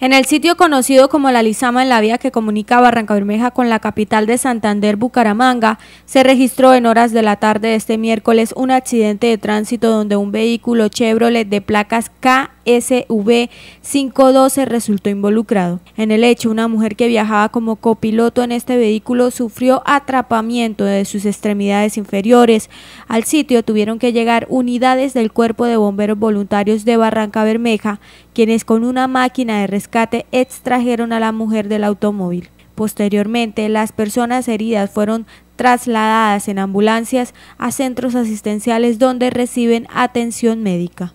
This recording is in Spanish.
En el sitio conocido como La Lizama en la vía que comunica Barranca Bermeja con la capital de Santander, Bucaramanga, se registró en horas de la tarde de este miércoles un accidente de tránsito donde un vehículo Chevrolet de placas K SV-512 resultó involucrado. En el hecho, una mujer que viajaba como copiloto en este vehículo sufrió atrapamiento de sus extremidades inferiores. Al sitio tuvieron que llegar unidades del Cuerpo de Bomberos Voluntarios de Barranca Bermeja, quienes con una máquina de rescate extrajeron a la mujer del automóvil. Posteriormente, las personas heridas fueron trasladadas en ambulancias a centros asistenciales donde reciben atención médica.